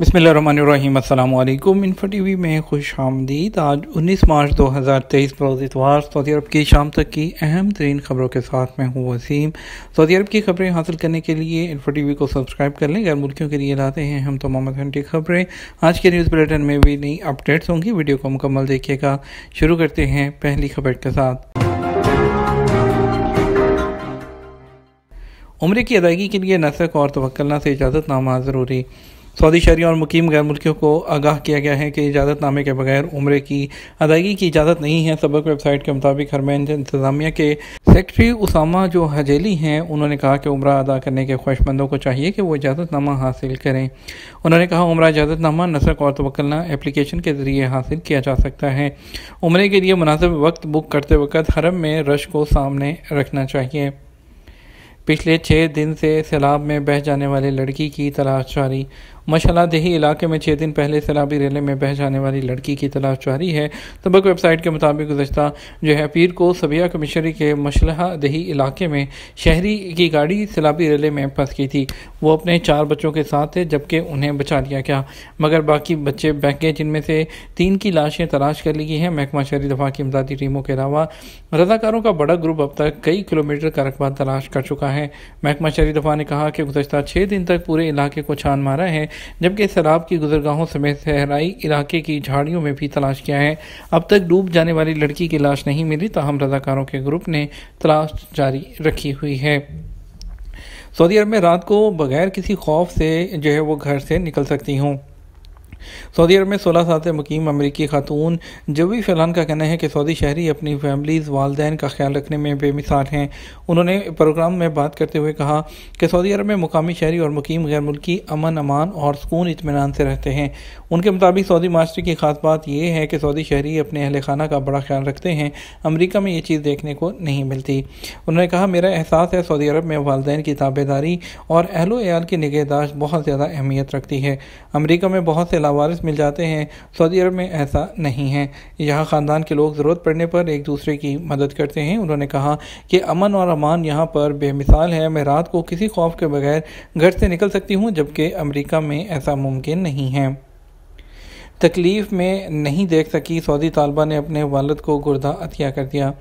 बसमीम info TV we में खुश आमदीद आज 19 मार्च 2023 बरोज़ इतवार सऊदी अरब की शाम तक की अहम तरीन खबरों के साथ मैं हूँ वसीम सऊदी अरब की खबरें हासिल करने के लिए इन्फो टी वी को सब्सक्राइब कर लें गैर मुल्कियों के लिए लाते हैं हम तमाम घंटे खबरें आज के न्यूज़ बुलेटिन में भी नई अपडेट्स होंगी वीडियो को मुकम्मल देखिएगा शुरू करते हैं पहली खबर के साथ उम्र की अदायगी के लिए नसक और तवक्लना से इजाज़तनामा ज़रूरी सऊदी शहरी और मुकीम गैर मुल्कियों को आगाह किया गया है कि इजाज़तनामे के बगैर उम्र की अदायगी की इजाज़त नहीं है सबक वेबसाइट के मुताबिक हरमैन इंतजामिया के सेक्रेटरी उसामा जो हजेली हैं उन्होंने कहा कि उम्र अदा करने के ख्वाहिशमंदों को चाहिए कि वो इजाज़तनामा हासिल करें उन्होंने कहा उम्र इजाज़तनामा नसर और तवक्लना एप्लीकेशन के ज़रिए हासिल किया जा सकता है उम्र के लिए मुनासिब वक्त बुक करते वक्त हरम में रश को सामने रखना चाहिए पिछले छः दिन से सैलाब में बह जाने वाली लड़की की तलाश जारी मशाला देही इलाके में छः दिन पहले सैलाबी रेले में बह जाने वाली लड़की की तलाश जारी है तबक वेबसाइट के मुताबिक गुजशत जो है पीर को सबिया कमिश्नरी के मशलहा दही इलाके में शहरी की गाड़ी सैलाबी रेले में फंस गई थी वो अपने चार बच्चों के साथ थे जबकि उन्हें बचा लिया गया मगर बाकी बच्चे बह गए जिनमें से तीन की लाशें तलाश कर ली गई हैं महकमा शहरी दफा की इमदादी टीमों के अलावा रजाकारों का बड़ा ग्रुप अब तक कई किलोमीटर का रकबा तलाश कर चुका है महकमा शहरी दफा ने कहा कि गुजशत छः दिन तक पूरे इलाके को छान मारा है जबकि सैलाब की गुजरगाहों समेत सहराई इलाके की झाड़ियों में भी तलाश किया है अब तक डूब जाने वाली लड़की की लाश नहीं मिली तहम रजाकारों के ग्रुप ने तलाश जारी रखी हुई है सऊदी अरब में रात को बगैर किसी खौफ से जो है वो घर से निकल सकती हूँ सऊदी अरब में सोलह साल से मुकीम अमरीकी खातून जवी फैलान का कहना है कि सऊदी शहरी अपनी फैमिलीज़ वालदेन का ख्याल रखने में बेमिसाल हैं उन्होंने प्रोग्राम में बात करते हुए कहा कि सऊदी अरब में मुकामी शहरी और मुकीम गैर मुल्की अमन अमान और सुकून इतमान से रहते हैं उनके मुताबिक सऊदी मास्टर की खास बात यह है कि सऊदी शहरी अपने अहल खाना का बड़ा ख्याल रखते हैं अमरीका में ये चीज़ देखने को नहीं मिलती उन्होंने कहा मेरा एहसास है सऊदी अरब में वालदेन की ताबेदारी और अहलोयाल की निगहदाश्त बहुत ज़्यादा अहमियत रखती है अमरीका में बहुत से लावारिस मिल जाते हैं सऊदी अरब में ऐसा नहीं है यहाँ ख़ानदान के लोग ज़रूरत पड़ने पर एक दूसरे की मदद करते हैं उन्होंने कहा कि अमन और अमान यहाँ पर बेमिसाल है मैं रात को किसी खौफ के बगैर घर से निकल सकती हूँ जबकि अमरीका में ऐसा मुमकिन नहीं है तकलीफ़ में नहीं देख सकी सऊदी तालबा ने अपने वालद को गुर्दा अतिया कर दिया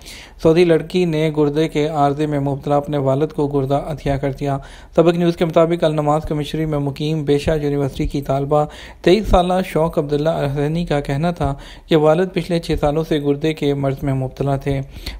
सऊदी लड़की ने गुर्दे के आर्जे में मुबतला अपने वालद को गुर्दा अतिया कर दिया सबक न्यूज़ के मुताबिक अलनमाज कमिश्नरी में मुकीम बेशा यूनिवर्सिटी की तालबा तेईस साल शौक अब्दुल्ला अलहसैनी का कहना था कि वालद पिछले छः सालों से गुर्दे के मर्ज में मुबतला थे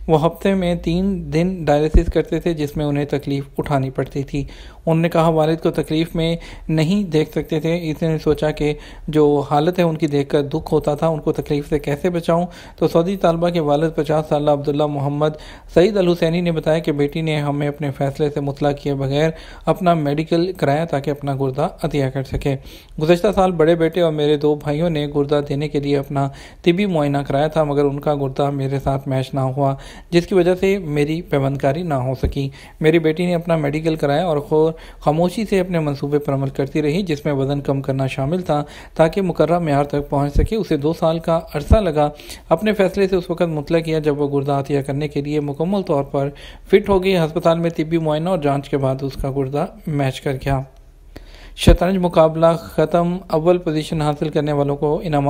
वह हफ्ते में तीन दिन डायलिसिस करते थे जिसमें उन्हें तकलीफ़ उठानी पड़ती थी उन्होंने कहा वालद को तकलीफ़ में नहीं देख सकते थे इसने सोचा कि जो हालत है उनकी देखकर दुख होता था उनको तकलीफ से कैसे बचाऊं तो सऊदी तलबा के वालद पचास साल अब्दुल्ला मोहम्मद सईद अल हुसैनी ने बताया कि बेटी ने हमें अपने फैसले से मुतला किए बगैर अपना मेडिकल कराया ताकि अपना गुर्दा अतिया कर सके गुजशत साल बड़े बेटे और मेरे दो भाइयों ने गुर्दा देने के लिए अपना तिबी मुआयना कराया था मगर उनका गुर्दा मेरे साथ मैच ना हुआ जिसकी वजह से मेरी पैबंदकारी ना हो सकी मेरी बेटी ने अपना मेडिकल कराया और खामोशी से अपने मनसूबे पर अमल करती रही जिसमें वजन कम करना शामिल था ताकि मुकर्रा मैार तक तक पहुंच सके उसे दो साल का अरसा लगा अपने फैसले से उस वक्त मुतला किया जब वह गुर्दा हतिया करने के लिए मुकम्मल तौर पर फिट हो गई हस्पताल में तिबी मुआयना और जाँच के बाद उसका गुर्दा मैच कर गया शतरंज मुकाबला ख़त्म अव्वल पोजीशन हासिल करने वालों को इनाम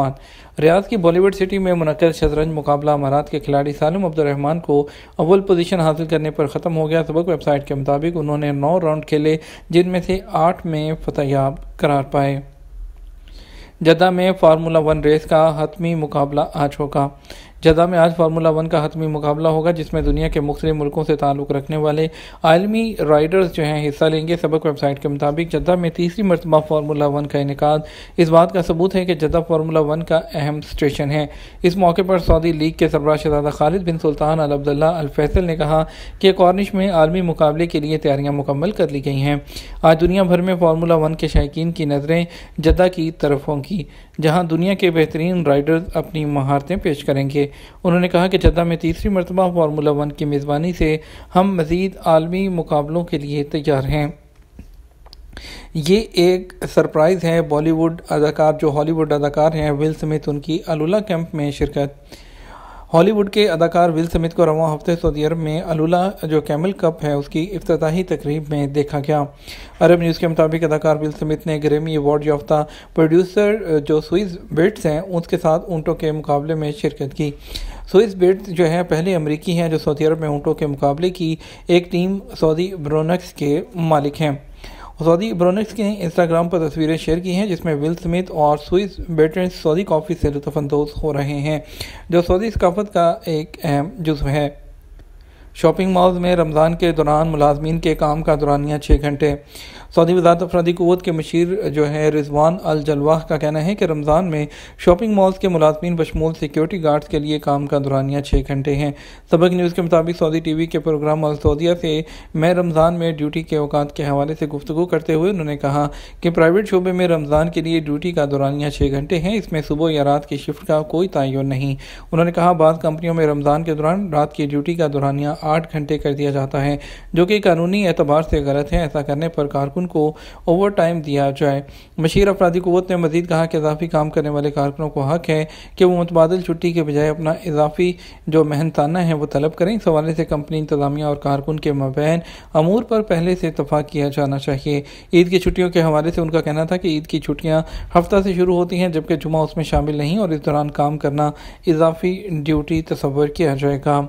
रियाज की बॉलीवुड सिटी में मनकर शतरंज मुकाबला अमारात के खिलाड़ी सालम अब्दुलरहमान को अव्वल पोजीशन हासिल करने पर ख़त्म हो गया सबक वेबसाइट के मुताबिक उन्होंने नौ राउंड खेले जिनमें से आठ में फतहयाब करार पाए जदा में फार्मूला वन रेस का हतमी मुकाबला आज होगा जदा में आज फार्मूला वन का हतमी मुकाबला होगा जिसमें दुनिया के मुख्तलि मुल्कों से ताल्लुक़ रखने वाले आलमी राइडर्स जो हैं हिस्सा लेंगे सबक वेबसाइट के मुताबिक जद्दा में तीसरी मरतबा फार्मूला वन का इनका इस बात का सबूत है कि जद्दा फार्मूला वन का अहम स्टेशन है इस मौके पर सऊदी लीग के सरबरा शहजादा खालिद बिन सुल्तान अल अब्दुल्ला अल फैसल ने कहा कि कॉर्निश में आलमी मुकाबले के लिए तैयारियाँ मुकम्मल कर ली गई हैं आज दुनिया भर में फार्मूला वन के शायक की नज़रें जद्दा की तरफों की जहां दुनिया के बेहतरीन राइडर्स अपनी महारतें पेश करेंगे उन्होंने कहा कि जद्दा में तीसरी मरतबा फार्मूला वन की मेज़बानी से हम मज़ीद आलमी मुकाबलों के लिए तैयार हैं ये एक सरप्राइज़ है बॉलीवुड अदाकार जो हॉलीवुड अदाकार हैं विल समेत उनकी अलूला कैंप में शिरकत हॉलीवुड के अदाकार विल समित को रवा हफ्ते सऊदी अरब में अलूला जो कैमल कप है उसकी अफ्ताही तकरीब में देखा गया अरब न्यूज़ के मुताबिक अदाकार विल समित ने ग्रेमी अवार्ड याफ्ता प्रोड्यूसर जो स्विस बेट्स हैं उसके साथ ऊँटों के मुकाबले में शिरकत की स्विस बेट्स जो है पहले अमरीकी हैं जो सऊदी अरब में ऊँटों के मुकाबले की एक टीम सऊदी ब्रोनक्स के मालिक हैं सऊदी ब्रोनिक्स के इंस्टाग्राम पर तस्वीरें शेयर की हैं जिसमें विल स्मिथ और स्विस बेटर सऊदी कॉफ़ी से लुफानंदोज हो रहे हैं जो सऊदी सकाफत का एक अहम जुज्व है शॉपिंग मॉल्स में रमज़ान के दौरान मुलाजमीन के काम का दौरानिया छः घंटे सऊदी वजारत अफराधी क़वत के मशीर जो है रिजवान अल जलवाह का कहना है कि रमज़ान में शॉपिंग मॉल्स के मुलाजमन बशमूल सिक्योरिटी गार्ड्स के लिए काम का दुरानिया छः घंटे हैं सबक न्यूज़ के मुताबिक सऊदी टी वी के प्रोग्राम अल सऊदिया से मैं रमज़ान में ड्यूटी के अवकात के हवाले से गुफ्तु करते हुए उन्होंने कहा कि प्राइवेट शोबे में रमज़ान के लिए ड्यूटी का दुरानिया छः घंटे हैं इसमें सुबह या रात की शिफ्ट का कोई तयन नहीं उन्होंने कहा बाद कंपनियों में रमज़ान के दौरान रात की ड्यूटी का दुरानिया आठ घंटे कर दिया जाता है जो कि कानूनी एतबार से गलत है ऐसा करने पर कारकुन कारकुन को ओवर टाइम दिया जाए मशीर अफराधी कुत ने मजीद कहा कि इजाफी काम करने वाले कारकुनों को हक है कि वो मुतबादल छुट्टी के बजाय अपना इजाफी जो मेहनताना है वो तलब करें इस हवाले से कंपनी इंतजामिया और कारकुन के मबैन अमूर पर पहले से इतफाक़ किया जाना चाहिए ईद की छुट्टियों के हवाले से उनका कहना था कि ईद की छुट्टियाँ हफ्ता से शुरू होती हैं जबकि जुमा उसमें शामिल नहीं और इस दौरान काम करना इजाफी ड्यूटी तस्वर किया जाएगा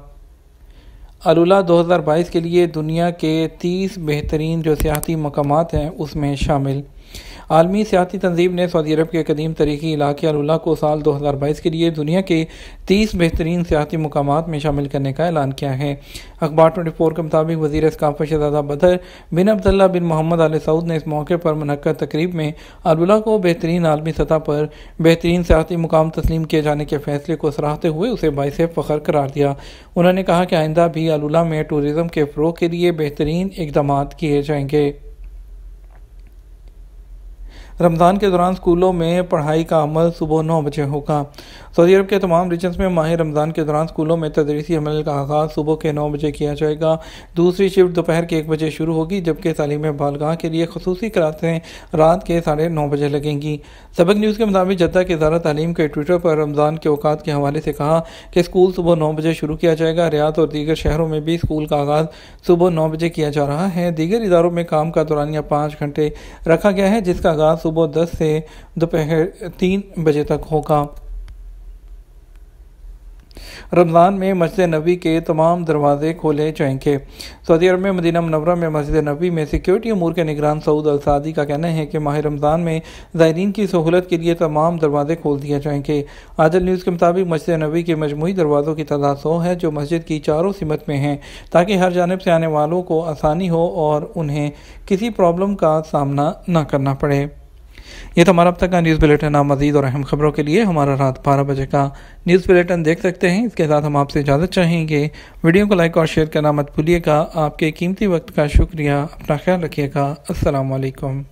अलूला 2022 के लिए दुनिया के 30 बेहतरीन जो सियाती मकाम हैं उसमें शामिल आलमी सियाती तंजीम ने सऊदी अरब के कदीम तरीकी इलाके अलूला को साल 2022 के लिए दुनिया के 30 बेहतरीन सियाती मकाम में शामिल करने का ऐलान किया है अखबार ट्वेंटी फोर के मुताबिक वजी सकाफत शहजादा बदर बिन अब्दुल्ला बिन मोहम्मद आल सऊद ने इस मौके पर मनक़द तकरीब में अलूला को बेहतरीन आलमी सतह पर बेहतरीन सियाती मुकाम तस्लीम किए जाने के फैसले को सराहते हुए उसे बायस फ़खर करार दिया उन्होंने कहा कि आइंदा भी अलुला में टूरिज़्म के फ़रोग के लिए बेहतरीन इकदाम किए जाएंगे रमज़ान के दौरान स्कूलों में पढ़ाई का अमल सुबह नौ बजे होगा सऊदी अरब के तमाम रीजन्स में माह रमज़ान के दौरान स्कूलों में तदरीसी अमल का आगाज़ सुबह के नौ बजे किया जाएगा दूसरी शिफ्ट दोपहर के एक बजे शुरू होगी जबकि तालीम बालगाह के लिए खसूसी क्लासें रात के साढ़े नौ बजे लगेंगी सबक न्यूज़ के मुताबिक जद्दा के इदारा तालीम के ट्विटर पर रमज़ान के अवकात के हवाले से कहा कि स्कूल सुबह नौ बजे शुरू किया जाएगा रियात और दीगर शहरों में भी स्कूल का आगाज़ सुबह नौ बजे किया जा रहा है दीगर इदारों में काम का दौरानिया पाँच घंटे रखा गया है जिसका आगाज़ सुबह दस से दोपहर तीन बजे तक होगा रमज़ान में मस्जिद नबी के तमाम दरवाजे खोले जाएंगे सऊदी अरब में मदीना मनवरा में मस्जिद नबी में सिक्योरिटी अमूर के निगरान सऊद अलसादी का कहना है कि माह रमज़ान में ज़ायरीन की सहूलत के लिए तमाम दरवाजे खोल दिए जाएंगे आजल न्यूज़ के मुताबिक मस्जिद नबी के मजमू दरवाज़ों की तादाद सौ है जो मस्जिद की चारों सिमत में हैं ताकि हर जानब से आने वालों को आसानी हो और उन्हें किसी प्रॉब्लम का सामना न करना पड़े ये तो हमारा अब तक का न्यूज़ बुलेटिन आप मजीद और अहम खबरों के लिए हमारा रात बारह बजे का न्यूज़ बुलेटिन देख सकते हैं इसके साथ हम आपसे इजाज़त चाहेंगे वीडियो को लाइक और शेयर करना मत भूलिएगा आपके कीमती वक्त का शुक्रिया अपना ख्याल रखिएगा असलकम